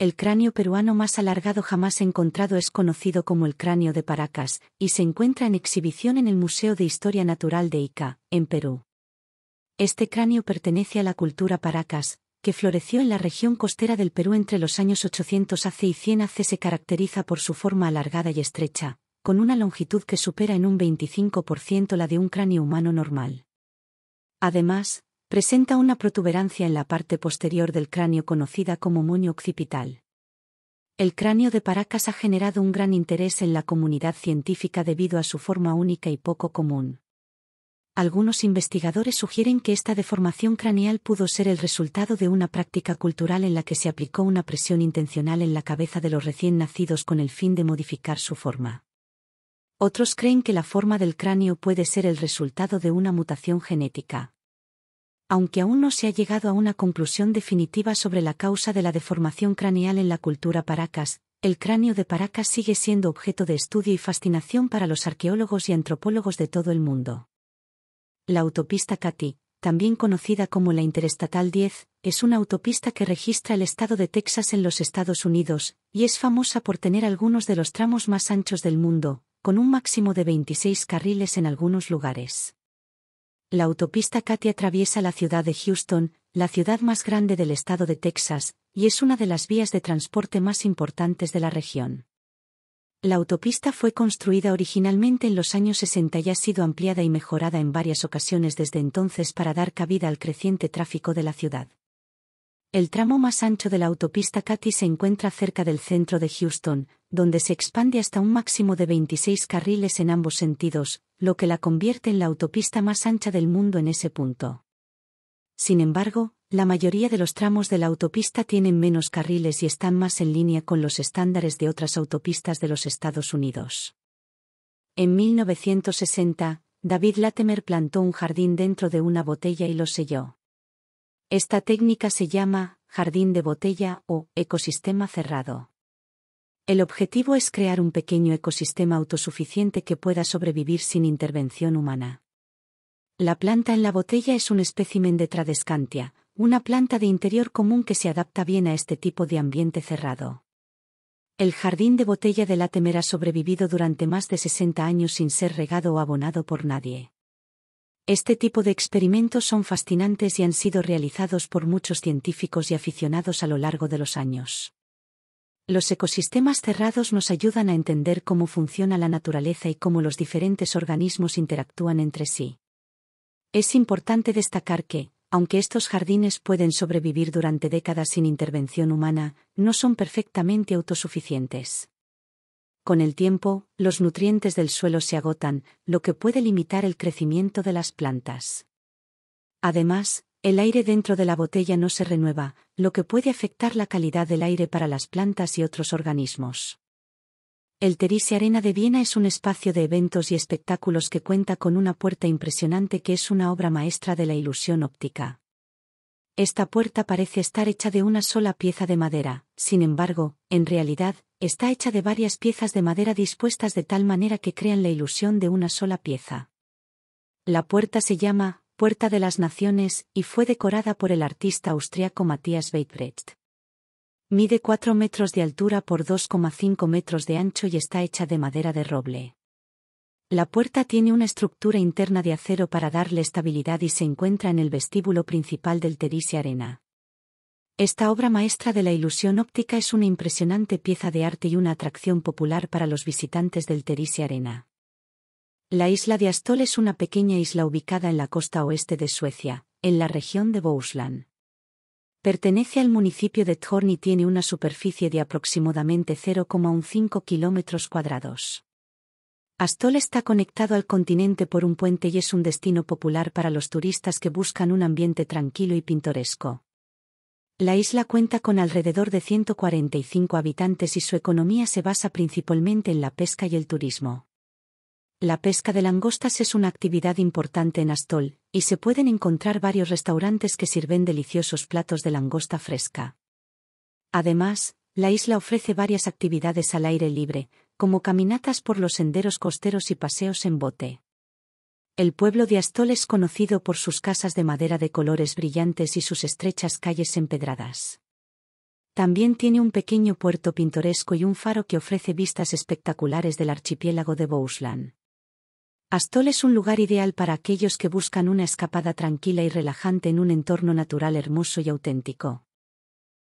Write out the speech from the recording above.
El cráneo peruano más alargado jamás encontrado es conocido como el cráneo de Paracas, y se encuentra en exhibición en el Museo de Historia Natural de Ica, en Perú. Este cráneo pertenece a la cultura Paracas, que floreció en la región costera del Perú entre los años 800 AC y 100 AC se caracteriza por su forma alargada y estrecha, con una longitud que supera en un 25% la de un cráneo humano normal. Además, Presenta una protuberancia en la parte posterior del cráneo conocida como moño occipital. El cráneo de Paracas ha generado un gran interés en la comunidad científica debido a su forma única y poco común. Algunos investigadores sugieren que esta deformación craneal pudo ser el resultado de una práctica cultural en la que se aplicó una presión intencional en la cabeza de los recién nacidos con el fin de modificar su forma. Otros creen que la forma del cráneo puede ser el resultado de una mutación genética aunque aún no se ha llegado a una conclusión definitiva sobre la causa de la deformación craneal en la cultura Paracas, el cráneo de Paracas sigue siendo objeto de estudio y fascinación para los arqueólogos y antropólogos de todo el mundo. La autopista Cati, también conocida como la Interestatal 10, es una autopista que registra el estado de Texas en los Estados Unidos, y es famosa por tener algunos de los tramos más anchos del mundo, con un máximo de 26 carriles en algunos lugares. La autopista Katy atraviesa la ciudad de Houston, la ciudad más grande del estado de Texas, y es una de las vías de transporte más importantes de la región. La autopista fue construida originalmente en los años 60 y ha sido ampliada y mejorada en varias ocasiones desde entonces para dar cabida al creciente tráfico de la ciudad. El tramo más ancho de la autopista Katy se encuentra cerca del centro de Houston, donde se expande hasta un máximo de 26 carriles en ambos sentidos, lo que la convierte en la autopista más ancha del mundo en ese punto. Sin embargo, la mayoría de los tramos de la autopista tienen menos carriles y están más en línea con los estándares de otras autopistas de los Estados Unidos. En 1960, David Latimer plantó un jardín dentro de una botella y lo selló. Esta técnica se llama jardín de botella o ecosistema cerrado. El objetivo es crear un pequeño ecosistema autosuficiente que pueda sobrevivir sin intervención humana. La planta en la botella es un espécimen de Tradescantia, una planta de interior común que se adapta bien a este tipo de ambiente cerrado. El jardín de botella de temera ha sobrevivido durante más de 60 años sin ser regado o abonado por nadie. Este tipo de experimentos son fascinantes y han sido realizados por muchos científicos y aficionados a lo largo de los años. Los ecosistemas cerrados nos ayudan a entender cómo funciona la naturaleza y cómo los diferentes organismos interactúan entre sí. Es importante destacar que, aunque estos jardines pueden sobrevivir durante décadas sin intervención humana, no son perfectamente autosuficientes. Con el tiempo, los nutrientes del suelo se agotan, lo que puede limitar el crecimiento de las plantas. Además, el aire dentro de la botella no se renueva, lo que puede afectar la calidad del aire para las plantas y otros organismos. El Terise Arena de Viena es un espacio de eventos y espectáculos que cuenta con una puerta impresionante que es una obra maestra de la ilusión óptica. Esta puerta parece estar hecha de una sola pieza de madera, sin embargo, en realidad, está hecha de varias piezas de madera dispuestas de tal manera que crean la ilusión de una sola pieza. La puerta se llama Puerta de las Naciones, y fue decorada por el artista austriaco Matthias Weitbrecht. Mide 4 metros de altura por 2,5 metros de ancho y está hecha de madera de roble. La puerta tiene una estructura interna de acero para darle estabilidad y se encuentra en el vestíbulo principal del y Arena. Esta obra maestra de la ilusión óptica es una impresionante pieza de arte y una atracción popular para los visitantes del y Arena. La isla de Astol es una pequeña isla ubicada en la costa oeste de Suecia, en la región de Bohuslän. Pertenece al municipio de Thorn y tiene una superficie de aproximadamente 0,15 kilómetros cuadrados. Astol está conectado al continente por un puente y es un destino popular para los turistas que buscan un ambiente tranquilo y pintoresco. La isla cuenta con alrededor de 145 habitantes y su economía se basa principalmente en la pesca y el turismo. La pesca de langostas es una actividad importante en Astol, y se pueden encontrar varios restaurantes que sirven deliciosos platos de langosta fresca. Además, la isla ofrece varias actividades al aire libre, como caminatas por los senderos costeros y paseos en bote. El pueblo de Astol es conocido por sus casas de madera de colores brillantes y sus estrechas calles empedradas. También tiene un pequeño puerto pintoresco y un faro que ofrece vistas espectaculares del archipiélago de Astol es un lugar ideal para aquellos que buscan una escapada tranquila y relajante en un entorno natural hermoso y auténtico.